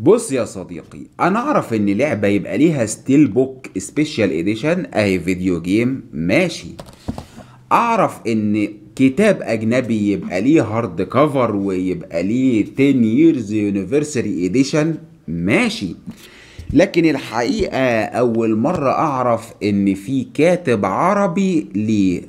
بص يا صديقي انا اعرف ان لعبة يبقى ليها ستيل بوك سبيشال اديشن اهي فيديو جيم ماشي اعرف ان كتاب اجنبي يبقى ليه هارد كفر ويبقى ليه 10 ييرز يونيفرساري اديشن ماشي لكن الحقيقة أول مرة أعرف إن في كاتب عربي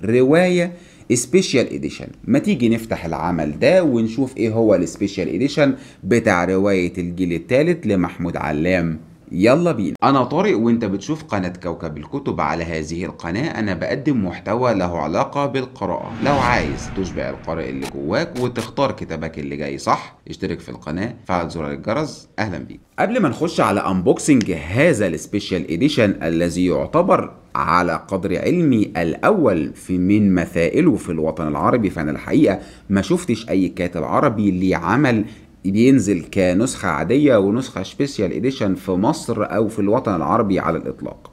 لرواية سبيشال اديشن ما تيجي نفتح العمل ده ونشوف ايه هو السبيشال اديشن بتاع روايه الجيل الثالث لمحمود علام يلا بينا انا طارق وانت بتشوف قناة كوكب الكتب على هذه القناة انا بقدم محتوى له علاقة بالقراءة لو عايز تشبع القارئ اللي جواك وتختار كتابك اللي جاي صح اشترك في القناة فعل زر الجرس اهلا بيك قبل ما نخش على انبوكسنج هذا السبيشال اديشن الذي يعتبر على قدر علمي الأول في من مثائله في الوطن العربي فأنا الحقيقة ما شفتش أي كاتب عربي ليه عمل بينزل كنسخة عادية ونسخة سبيسيال اديشن في مصر أو في الوطن العربي على الإطلاق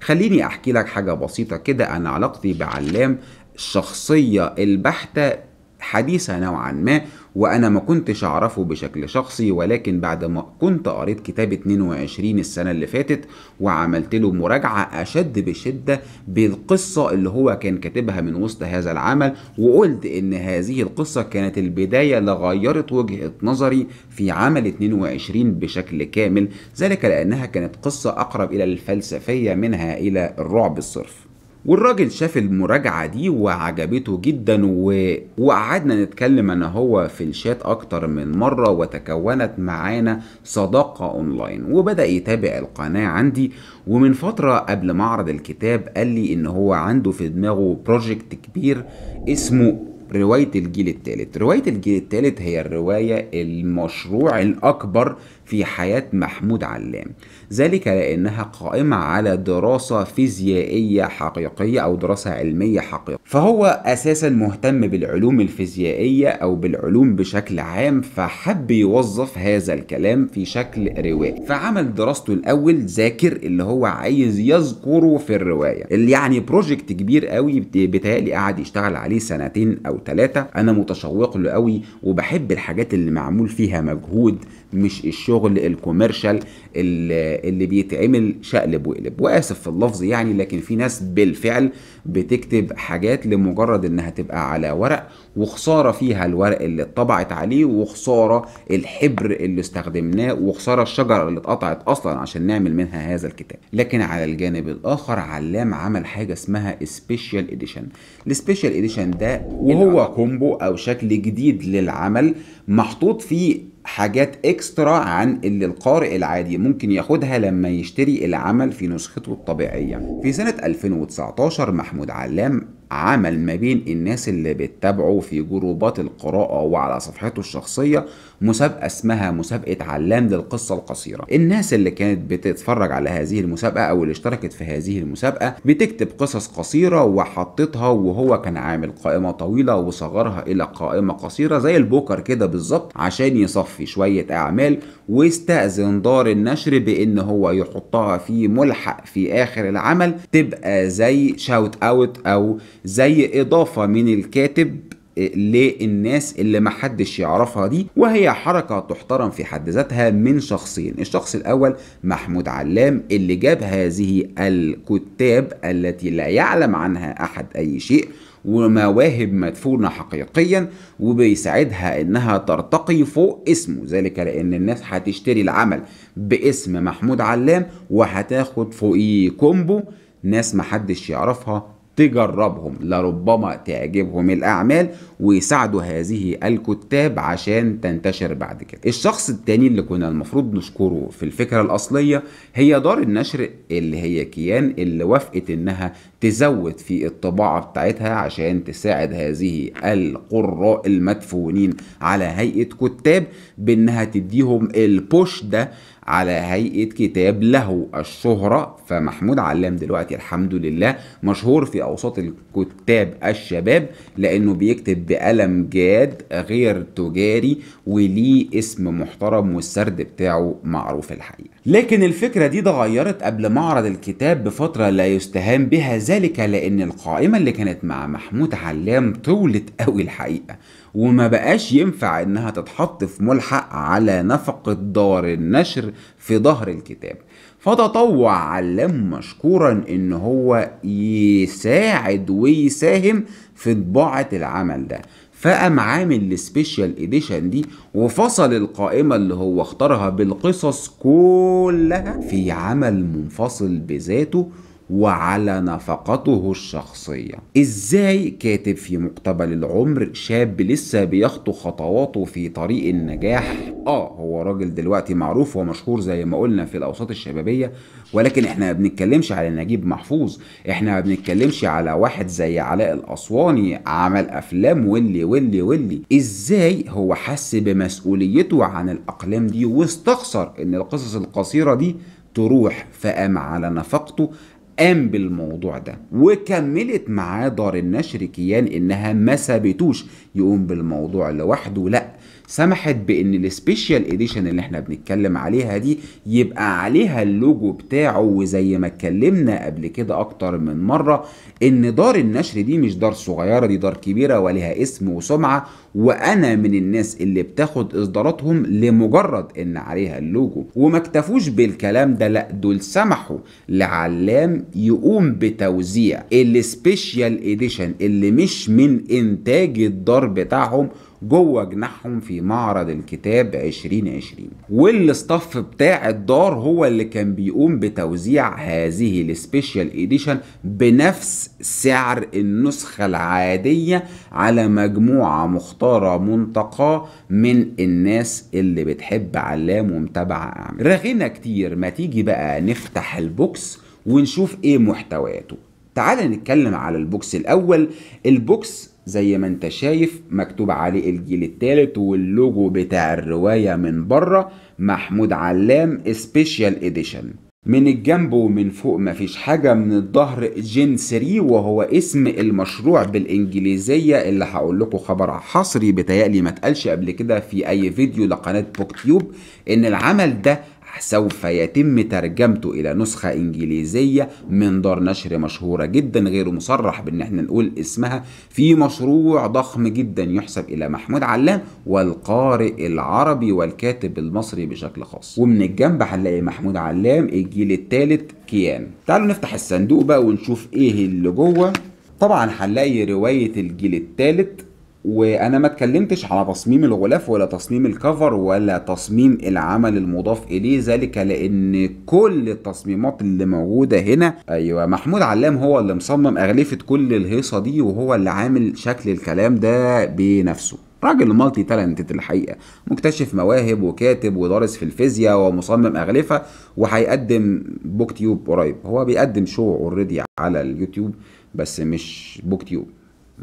خليني أحكي لك حاجة بسيطة كده عن علاقتي بعلام الشخصية البحتة حديثة نوعا ما وأنا ما كنتش أعرفه بشكل شخصي ولكن بعد ما كنت قريت كتاب 22 السنة اللي فاتت وعملت له مراجعة أشد بشدة بالقصة اللي هو كان كاتبها من وسط هذا العمل وقلت إن هذه القصة كانت البداية لغيرت وجهة نظري في عمل 22 بشكل كامل ذلك لأنها كانت قصة أقرب إلى الفلسفية منها إلى الرعب الصرف والراجل شاف المراجعة دي وعجبته جدا و... وقعدنا نتكلم أنا هو في الشات أكتر من مرة وتكونت معانا صداقة أونلاين وبدأ يتابع القناة عندي ومن فترة قبل معرض الكتاب قال لي إن هو عنده في دماغه بروجكت كبير اسمه رواية الجيل الثالث رواية الجيل الثالث هي الرواية المشروع الأكبر في حياة محمود علام ذلك لأنها قائمة على دراسة فيزيائية حقيقية أو دراسة علمية حقيقية فهو أساسا مهتم بالعلوم الفيزيائية أو بالعلوم بشكل عام فحب يوظف هذا الكلام في شكل رواية فعمل دراسته الأول ذاكر اللي هو عايز يذكره في الرواية اللي يعني بروجكت كبير قوي بتهيألي قعد يشتغل عليه سنتين أو او ثلاثة أنا متشوق له قوي وبحب الحاجات اللي معمول فيها مجهود مش الشغل الكوميرشال اللي, اللي بيتعمل شقلب وقلب وآسف في اللفظ يعني لكن في ناس بالفعل بتكتب حاجات لمجرد إنها تبقى على ورق وخسارة فيها الورق اللي اتطبعت عليه وخسارة الحبر اللي استخدمناه وخسارة الشجرة اللي اتقطعت أصلا عشان نعمل منها هذا الكتاب لكن على الجانب الآخر علام عمل حاجة اسمها سبيشال اديشن السبيشال اديشن ده وهو هو كومبو او شكل جديد للعمل محطوط فيه حاجات اكسترا عن اللي القارئ العادي ممكن ياخدها لما يشتري العمل في نسخته الطبيعية في سنة 2019 محمود علام عمل ما بين الناس اللي بتتابعه في جروبات القراءة وعلى صفحته الشخصية مسابقة اسمها مسابقة علام للقصة القصيرة الناس اللي كانت بتتفرج على هذه المسابقة أو اللي اشتركت في هذه المسابقة بتكتب قصص قصيرة وحطتها وهو كان عامل قائمة طويلة وصغرها إلى قائمة قصيرة زي البوكر كده بالظبط عشان يصفي في شوية أعمال واستأذن دار النشر بإن هو يحطها في ملحق في آخر العمل تبقى زي شاوت أوت أو زي إضافة من الكاتب للناس اللي محدش يعرفها دي وهي حركة تحترم في حد ذاتها من شخصين الشخص الأول محمود علام اللي جاب هذه الكتاب التي لا يعلم عنها أحد أي شيء ومواهب مدفونة حقيقيا وبيساعدها انها ترتقي فوق اسمه ذلك لان الناس هتشتري العمل باسم محمود علام وهتاخد فوقيه كومبو ناس محدش يعرفها تجربهم لربما تعجبهم الأعمال ويساعدوا هذه الكتاب عشان تنتشر بعد كده الشخص التاني اللي كنا المفروض نشكره في الفكرة الأصلية هي دار النشر اللي هي كيان اللي وافقت إنها تزود في الطباعة بتاعتها عشان تساعد هذه القراء المدفونين على هيئة كتاب بإنها تديهم البوش ده على هيئة كتاب له الشهرة فمحمود علام دلوقتي الحمد لله مشهور في أوساط الكتاب الشباب لأنه بيكتب بقلم جاد غير تجاري وليه اسم محترم والسرد بتاعه معروف الحقيقة لكن الفكرة دي اتغيرت قبل معرض الكتاب بفترة لا يستهان بها ذلك لأن القائمة اللي كانت مع محمود علام طولت قوي الحقيقة وما بقاش ينفع إنها تتحط في ملحق على نفقة دار النشر في ظهر الكتاب فتطوع علام مشكورا ان هو يساعد ويساهم في طباعة العمل ده فقام عامل السبيشال اديشن دي وفصل القائمه اللي هو اختارها بالقصص كلها في عمل منفصل بذاته وعلى نفقته الشخصية ازاي كاتب في مقتبل العمر شاب لسه بيخطو خطواته في طريق النجاح اه هو راجل دلوقتي معروف ومشهور زي ما قلنا في الاوساط الشبابية ولكن احنا ما بنتكلمش على نجيب محفوظ احنا ما بنتكلمش على واحد زي علاء الاسواني عمل افلام واللي واللي واللي ازاي هو حس بمسؤوليته عن الاقلام دي واستخسر ان القصص القصيرة دي تروح فقام على نفقته قام بالموضوع ده وكملت معاه دار النشر كيان انها ما سابتوش يقوم بالموضوع لوحده لا سمحت بان السبيشال اديشن اللي احنا بنتكلم عليها دي يبقى عليها اللوجو بتاعه وزي ما اتكلمنا قبل كده اكتر من مره ان دار النشر دي مش دار صغيره دي دار كبيره ولها اسم وسمعه وانا من الناس اللي بتاخد اصداراتهم لمجرد ان عليها اللوجو وما اكتفوش بالكلام ده لا دول سمحوا لعلام يقوم بتوزيع السبيشال اديشن اللي مش من انتاج الدار بتاعهم جوه جناحهم في معرض الكتاب 2020 والاستاف بتاع الدار هو اللي كان بيقوم بتوزيع هذه السبيشال ايديشن بنفس سعر النسخة العادية على مجموعة مختارة منتقاه من الناس اللي بتحب علام ومتابعة أعمال رغينا كتير ما تيجي بقى نفتح البوكس ونشوف ايه محتوياته تعال نتكلم على البوكس الاول البوكس زي ما انت شايف مكتوب عليه الجيل الثالث واللوجو بتاع الرواية من بره محمود علام سبيشال اديشن من الجنب ومن فوق مفيش حاجة من الظهر جين 3 وهو اسم المشروع بالإنجليزية اللي هقول لكم خبر حصري بتهيألي ما تقالش قبل كده في أي فيديو لقناة بوكتيوب إن العمل ده سوف يتم ترجمته إلى نسخة إنجليزية من دار نشر مشهورة جدا غير مصرح بأن احنا نقول اسمها في مشروع ضخم جدا يحسب إلى محمود علام والقارئ العربي والكاتب المصري بشكل خاص ومن الجنب هنلاقي محمود علام الجيل الثالث كيان تعالوا نفتح الصندوق بقى ونشوف ايه اللي جوه طبعا هنلاقي رواية الجيل الثالث وانا ما اتكلمتش على تصميم الغلاف ولا تصميم الكفر ولا تصميم العمل المضاف اليه ذلك لان كل التصميمات اللي موجوده هنا ايوه محمود علام هو اللي مصمم اغلفه كل الهيصه دي وهو اللي عامل شكل الكلام ده بنفسه راجل مالتي تالنتد الحقيقه مكتشف مواهب وكاتب ودارس في الفيزياء ومصمم اغلفه وهيقدم بوك تيوب قريب هو بيقدم شو اوريدي على اليوتيوب بس مش بوك تيوب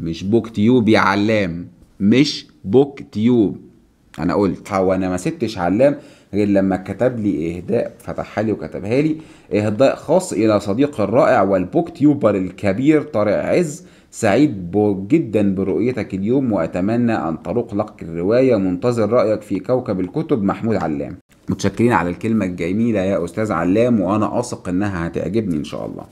مش بوك تيوب يا علام مش بوك تيوب انا قلت هو انا ما سبتش علام غير لما كتب لي اهداء فتحها لي وكتبها لي اهداء خاص الى صديق الرائع والبوك تيوبر الكبير طارق عز سعيد جدا برؤيتك اليوم واتمنى ان تروق لك الروايه منتظر رايك في كوكب الكتب محمود علام متشكرين على الكلمه الجميله يا استاذ علام وانا اثق انها هتعجبني ان شاء الله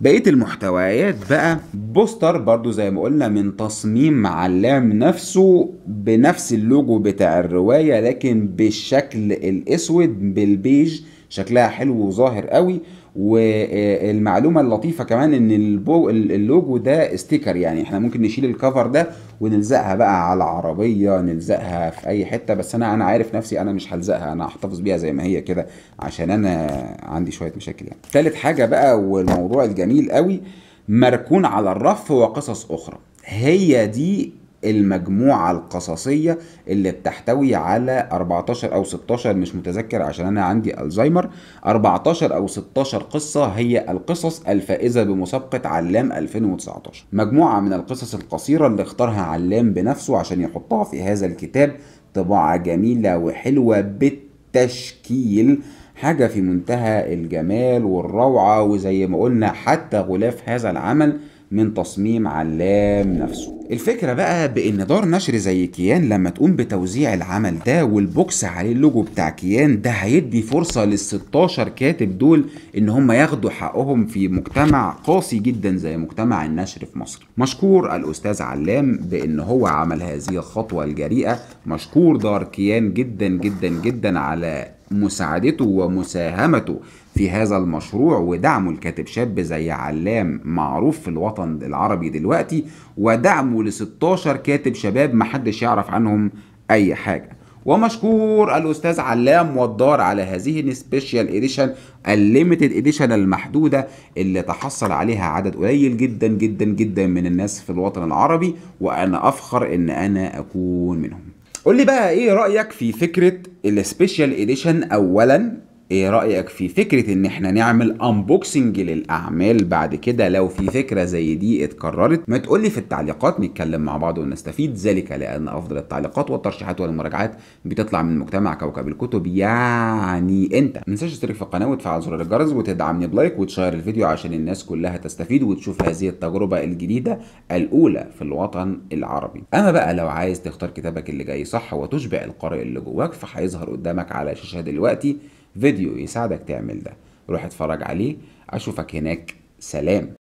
بقيه المحتويات بقى بوستر برضو زي ما قلنا من تصميم علام نفسه بنفس اللوجو بتاع الروايه لكن بالشكل الاسود بالبيج شكلها حلو وظاهر قوي والمعلومه اللطيفه كمان ان اللوجو ده ستيكر يعني احنا ممكن نشيل الكفر ده ونلزقها بقى على عربيه نلزقها في اي حته بس انا انا عارف نفسي انا مش هلزقها انا هحتفظ بيها زي ما هي كده عشان انا عندي شويه مشاكل يعني ثالث حاجه بقى والموضوع الجميل قوي مركون على الرف وقصص اخرى هي دي المجموعة القصصية اللي بتحتوي على 14 أو 16 مش متذكر عشان أنا عندي ألزهايمر 14 أو 16 قصة هي القصص الفائزة بمسابقة علام 2019 مجموعة من القصص القصيرة اللي اختارها علام بنفسه عشان يحطها في هذا الكتاب طباعة جميلة وحلوة بالتشكيل حاجة في منتهى الجمال والروعة وزي ما قلنا حتى غلاف هذا العمل من تصميم علام نفسه الفكرة بقى بإن دار نشر زي كيان لما تقوم بتوزيع العمل ده والبوكس عليه اللوجو بتاع كيان ده هيدي فرصة لل 16 كاتب دول إن هم ياخدوا حقهم في مجتمع قاسي جدا زي مجتمع النشر في مصر مشكور الأستاذ علام بإن هو عمل هذه الخطوة الجريئة مشكور دار كيان جدا جدا جدا على مساعدته ومساهمته في هذا المشروع ودعمه لكاتب شاب زي علام معروف في الوطن العربي دلوقتي ودعمه ل 16 كاتب شباب محدش يعرف عنهم اي حاجه ومشكور الاستاذ علام والدار على هذه السبيشال اديشن الليميتد اديشن المحدوده اللي تحصل عليها عدد قليل جدا جدا جدا من الناس في الوطن العربي وانا افخر ان انا اكون منهم قول لي بقى ايه رايك في فكره السبيشال اديشن اولا ايه رأيك في فكرة ان احنا نعمل انبوكسنج للاعمال بعد كده لو في فكرة زي دي اتكررت ما تقولي في التعليقات نتكلم مع بعض ونستفيد ذلك لان افضل التعليقات والترشيحات والمراجعات بتطلع من مجتمع كوكب الكتب يعني انت ما تنساش تشترك في القناة وتفعل زر الجرس وتدعمني بلايك وتشير الفيديو عشان الناس كلها تستفيد وتشوف هذه التجربة الجديدة الاولى في الوطن العربي اما بقى لو عايز تختار كتابك اللي جاي صح وتشبع القارئ اللي جواك فهيظهر قدامك على شاشة دلوقتي فيديو يساعدك تعمل ده روح اتفرج عليه اشوفك هناك سلام